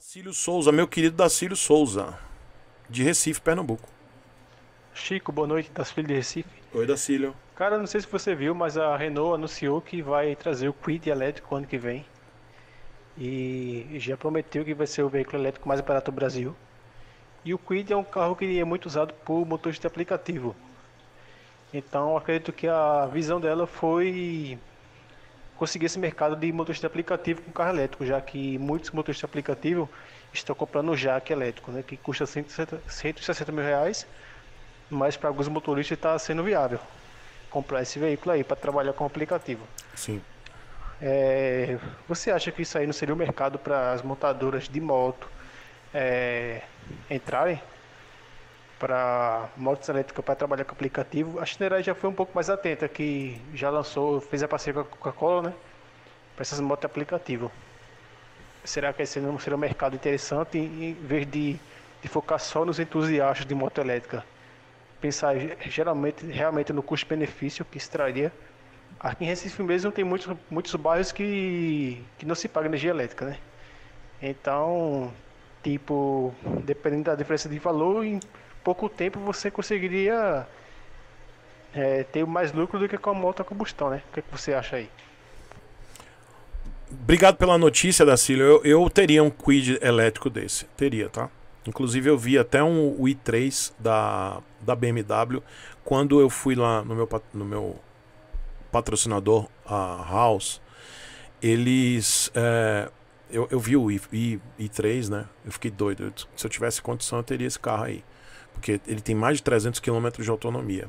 Dacílio Souza, meu querido Dacílio Souza, de Recife, Pernambuco. Chico, boa noite, Dacílio de Recife. Oi, Dacílio. Cara, não sei se você viu, mas a Renault anunciou que vai trazer o Kwid elétrico ano que vem. E já prometeu que vai ser o veículo elétrico mais barato do Brasil. E o Kwid é um carro que é muito usado por de aplicativo. Então, acredito que a visão dela foi conseguir esse mercado de motorista aplicativo com carro elétrico, já que muitos motoristas aplicativos estão comprando o jaque é elétrico, né, que custa 160, 160 mil reais, mas para alguns motoristas está sendo viável comprar esse veículo aí para trabalhar com o aplicativo. Sim. É, você acha que isso aí não seria o um mercado para as montadoras de moto é, entrarem? para motos elétricas para trabalhar com aplicativo. A Schneider já foi um pouco mais atenta, que já lançou, fez a parceria com a Coca-Cola, né? Para essas motos aplicativo. Será que esse não será um mercado interessante em vez de, de focar só nos entusiastas de moto elétrica? Pensar geralmente, realmente no custo-benefício que isso traria. Aqui em Recife mesmo tem muitos, muitos bairros que, que não se paga energia elétrica, né? Então, tipo, dependendo da diferença de valor, pouco tempo você conseguiria é, ter mais lucro do que com a moto a combustão, né? O que, é que você acha aí? Obrigado pela notícia, Dacílio. Eu, eu teria um quid elétrico desse. Teria, tá? Inclusive eu vi até um i3 da, da BMW quando eu fui lá no meu, no meu patrocinador, a House. Eles. É, eu, eu vi o I, I, i3, né? Eu fiquei doido. se eu tivesse condição, eu teria esse carro aí porque ele tem mais de 300 km de autonomia.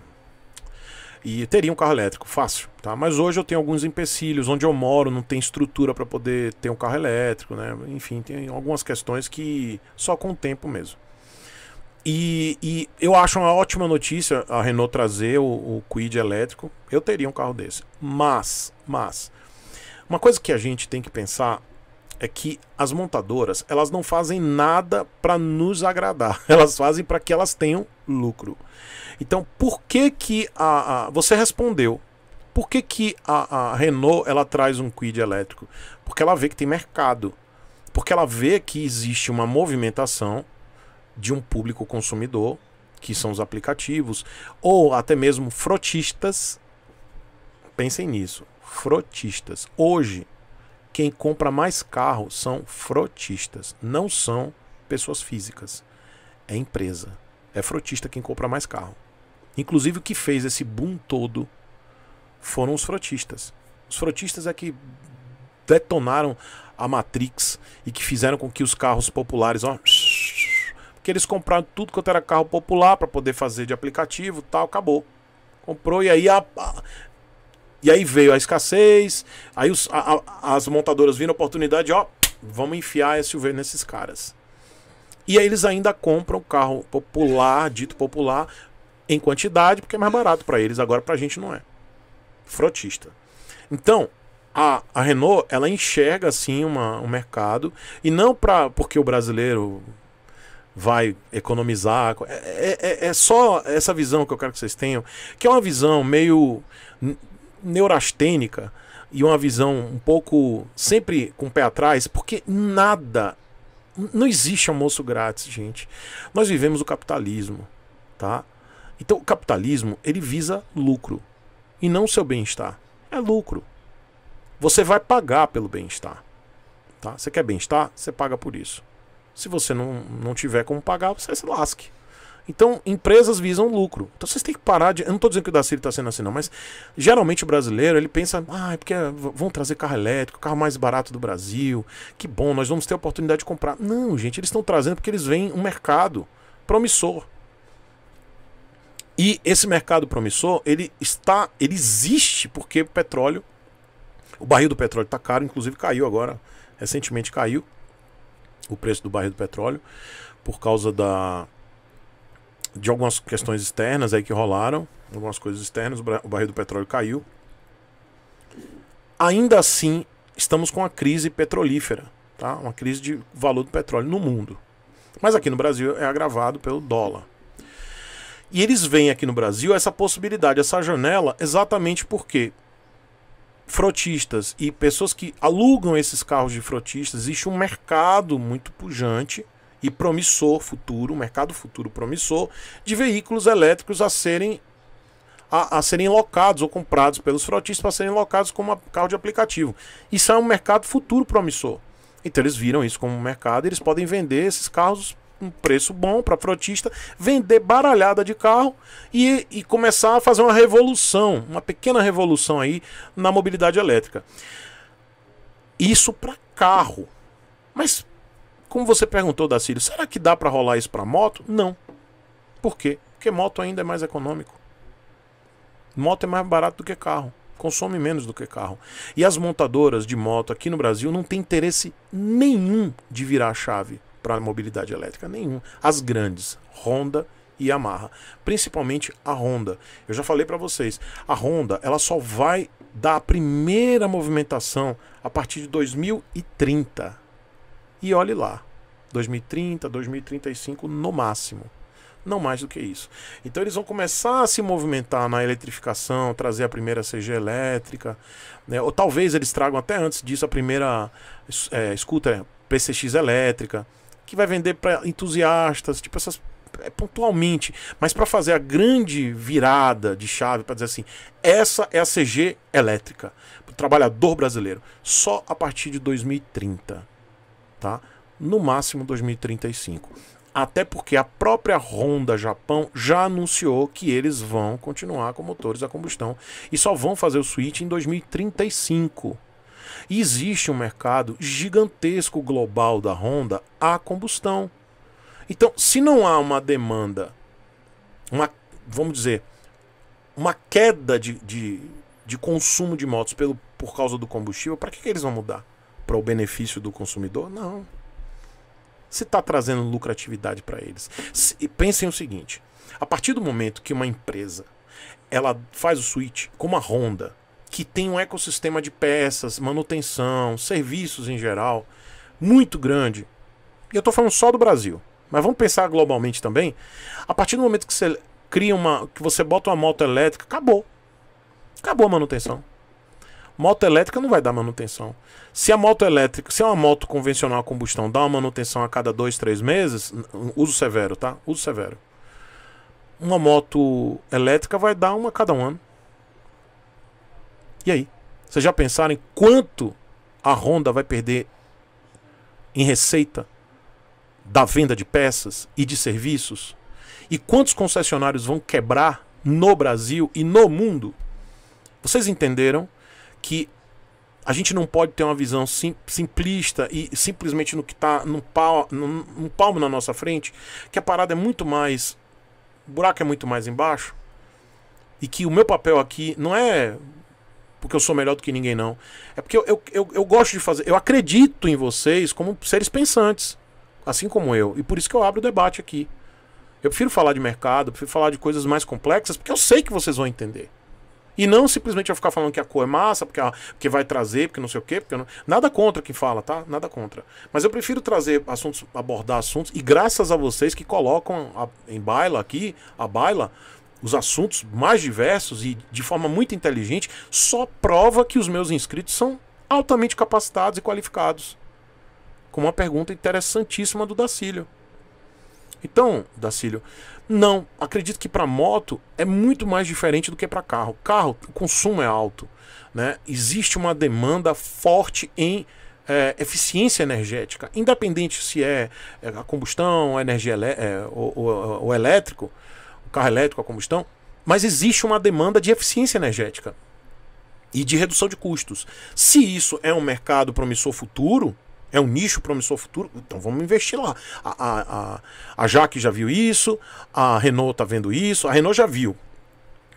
E teria um carro elétrico, fácil, tá? Mas hoje eu tenho alguns empecilhos, onde eu moro não tem estrutura para poder ter um carro elétrico, né? Enfim, tem algumas questões que só com o tempo mesmo. E, e eu acho uma ótima notícia a Renault trazer o, o elétrico. Eu teria um carro desse. Mas, mas, uma coisa que a gente tem que pensar é que as montadoras, elas não fazem nada para nos agradar. Elas fazem para que elas tenham lucro. Então, por que que a, a você respondeu? Por que que a, a Renault, ela traz um Kwid elétrico? Porque ela vê que tem mercado. Porque ela vê que existe uma movimentação de um público consumidor, que são os aplicativos, ou até mesmo frotistas. Pensem nisso, frotistas. Hoje, quem compra mais carro são frotistas, não são pessoas físicas. É empresa. É frotista quem compra mais carro. Inclusive o que fez esse boom todo foram os frotistas. Os frotistas é que detonaram a Matrix e que fizeram com que os carros populares, ó, porque eles compraram tudo quanto era carro popular para poder fazer de aplicativo, tal, acabou. Comprou e aí a, a, e aí veio a escassez, aí os, a, a, as montadoras viram a oportunidade, ó, vamos enfiar SUV nesses caras. E aí eles ainda compram carro popular, dito popular, em quantidade, porque é mais barato para eles, agora para a gente não é. Frotista. Então, a, a Renault, ela enxerga assim uma, um mercado, e não pra, porque o brasileiro vai economizar. É, é, é, só essa visão que eu quero que vocês tenham, que é uma visão meio neurastênica e uma visão um pouco sempre com o pé atrás, porque nada não existe almoço grátis, gente. Nós vivemos o capitalismo, tá? Então, o capitalismo, ele visa lucro e não seu bem-estar. É lucro. Você vai pagar pelo bem-estar, tá? Você quer bem-estar? Você paga por isso. Se você não, não tiver como pagar, você se lasque. Então, empresas visam lucro. Então, vocês têm que parar de. Eu não estou dizendo que o da está sendo assim, não, mas geralmente o brasileiro ele pensa: ah, é porque vão trazer carro elétrico, carro mais barato do Brasil. Que bom, nós vamos ter a oportunidade de comprar. Não, gente, eles estão trazendo porque eles veem um mercado promissor. E esse mercado promissor, ele está, ele existe porque petróleo, o barril do petróleo está caro, inclusive caiu agora, recentemente caiu o preço do barril do petróleo por causa da de algumas questões externas aí que rolaram, algumas coisas externas, o barril do petróleo caiu. Ainda assim, estamos com uma crise petrolífera, tá? Uma crise de valor do petróleo no mundo. Mas aqui no Brasil é agravado pelo dólar. E eles veem aqui no Brasil essa possibilidade, essa janela, exatamente porque frotistas e pessoas que alugam esses carros de frotistas, existe um mercado muito pujante e promissor futuro, mercado futuro promissor, de veículos elétricos a serem a, a, serem locados ou comprados pelos frotistas para serem locados como carro de aplicativo. Isso é um mercado futuro promissor. Então eles viram isso como um mercado, eles podem vender esses carros um preço bom para frotista, vender baralhada de carro e, e começar a fazer uma revolução, uma pequena revolução aí na mobilidade elétrica. Isso para carro. Mas como você perguntou, Dacílio, será que dá para rolar isso para moto? Não. Por quê? Porque moto ainda é mais econômico. Moto é mais barato do que carro, consome menos do que carro. E as montadoras de moto aqui no Brasil não têm interesse nenhum de virar a chave para a mobilidade elétrica, nenhum. As grandes, Honda e Yamaha, principalmente a Honda. Eu já falei para vocês, a Honda, ela só vai dar a primeira movimentação a partir de 2030. E olhe lá, 2030, 2035 no máximo. Não mais do que isso. Então eles vão começar a se movimentar na eletrificação, trazer a primeira CG elétrica, né? ou talvez eles tragam até antes disso a primeira é, scooter PCX elétrica, que vai vender para entusiastas, tipo essas é, pontualmente, mas para fazer a grande virada de chave, para dizer assim, essa é a CG elétrica, para o trabalhador brasileiro, só a partir de 2030 tá? No máximo 2035. Até porque a própria Honda Japão já anunciou que eles vão continuar com motores a combustão e só vão fazer o switch em 2035. E existe um mercado gigantesco global da Honda a combustão. Então, se não há uma demanda, uma, vamos dizer, uma queda de, de, de consumo de motos pelo, por causa do combustível, para que, que eles vão mudar? para o benefício do consumidor? Não. Você está trazendo lucratividade para eles. e pensem o seguinte: a partir do momento que uma empresa ela faz o switch, como a Honda, que tem um ecossistema de peças, manutenção, serviços em geral, muito grande. E eu estou falando só do Brasil, mas vamos pensar globalmente também. A partir do momento que você cria uma, que você bota uma moto elétrica, acabou. Acabou a manutenção. Moto elétrica não vai dar manutenção. Se a moto elétrica, se é uma moto convencional a combustão dá uma manutenção a cada dois, três meses, uso severo, tá? Uso severo. Uma moto elétrica vai dar uma a cada um ano. E aí? Vocês já pensaram em quanto a Honda vai perder em receita da venda de peças e de serviços? E quantos concessionários vão quebrar no Brasil e no mundo? Vocês entenderam que a gente não pode ter uma visão sim, simplista e simplesmente no que está no pal, palmo na nossa frente, que a parada é muito mais. O buraco é muito mais embaixo. E que o meu papel aqui não é porque eu sou melhor do que ninguém, não. É porque eu, eu, eu, eu gosto de fazer. Eu acredito em vocês como seres pensantes, assim como eu. E por isso que eu abro o debate aqui. Eu prefiro falar de mercado, prefiro falar de coisas mais complexas, porque eu sei que vocês vão entender. E não simplesmente eu ficar falando que a cor é massa, porque, a, ah, porque vai trazer, porque não sei o quê. Porque não, nada contra quem fala, tá? Nada contra. Mas eu prefiro trazer assuntos, abordar assuntos, e graças a vocês que colocam a, em baila aqui, a baila, os assuntos mais diversos e de forma muito inteligente, só prova que os meus inscritos são altamente capacitados e qualificados. Com uma pergunta interessantíssima do Dacílio. Então, Dacílio, não, acredito que para moto é muito mais diferente do que para carro. Carro, o consumo é alto, né? Existe uma demanda forte em é, eficiência energética, independente se é, é a combustão, a energia é, ou, elétrico, o carro elétrico, a combustão, mas existe uma demanda de eficiência energética e de redução de custos. Se isso é um mercado promissor futuro, é um nicho promissor futuro, então vamos investir lá. A, a, a, a Jaque já viu isso, a Renault tá vendo isso, a Renault já viu.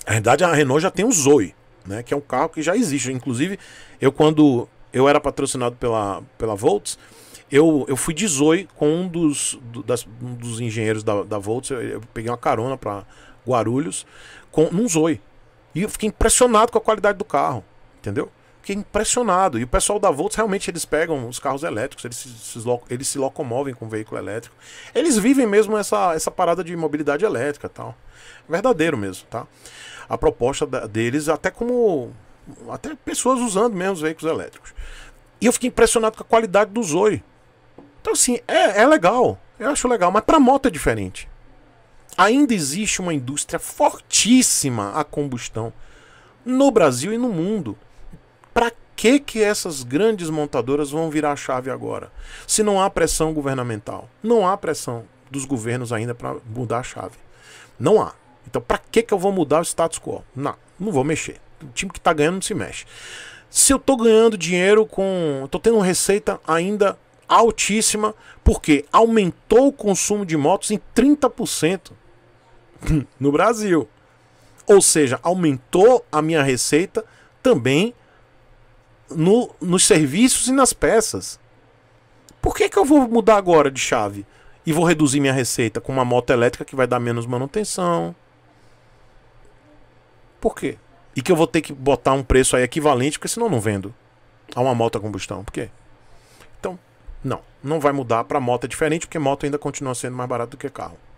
Na verdade, a Renault já tem o Zoe, né, que é um carro que já existe. Inclusive, eu quando eu era patrocinado pela, pela Volts, eu, eu fui de Zoe com um dos, do, das, um dos engenheiros da, da Volts, eu, eu peguei uma carona para Guarulhos, com, num Zoe. E eu fiquei impressionado com a qualidade do carro, entendeu? fiquei impressionado. E o pessoal da Volts, realmente, eles pegam os carros elétricos, eles se, se eles se locomovem com veículo elétrico. Eles vivem mesmo essa, essa parada de mobilidade elétrica tal. Verdadeiro mesmo, tá? A proposta da, deles, até como... Até pessoas usando mesmo os veículos elétricos. E eu fiquei impressionado com a qualidade do Zoe. Então, assim, é, é legal. Eu acho legal, mas pra moto é diferente. Ainda existe uma indústria fortíssima a combustão no Brasil e no mundo. Para que que essas grandes montadoras vão virar a chave agora? Se não há pressão governamental, não há pressão dos governos ainda para mudar a chave. Não há. Então, para que que eu vou mudar o status quo? Não, não vou mexer. O time que está ganhando não se mexe. Se eu estou ganhando dinheiro com, estou tendo receita ainda altíssima, porque aumentou o consumo de motos em 30% no Brasil. Ou seja, aumentou a minha receita também no, nos serviços e nas peças. Por que, que eu vou mudar agora de chave? E vou reduzir minha receita com uma moto elétrica que vai dar menos manutenção. Por quê? E que eu vou ter que botar um preço aí equivalente, porque senão eu não vendo a uma moto a combustão. Por quê? Então, não. Não vai mudar para moto é diferente, porque moto ainda continua sendo mais barato do que carro.